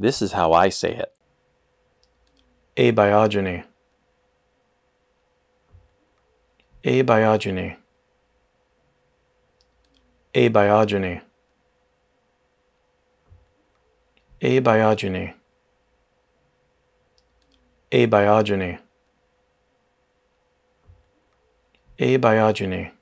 This is how I say it. Abiogeny. Abiogeny. Abiogeny. Abiogeny. Abiogeny. Abiogeny.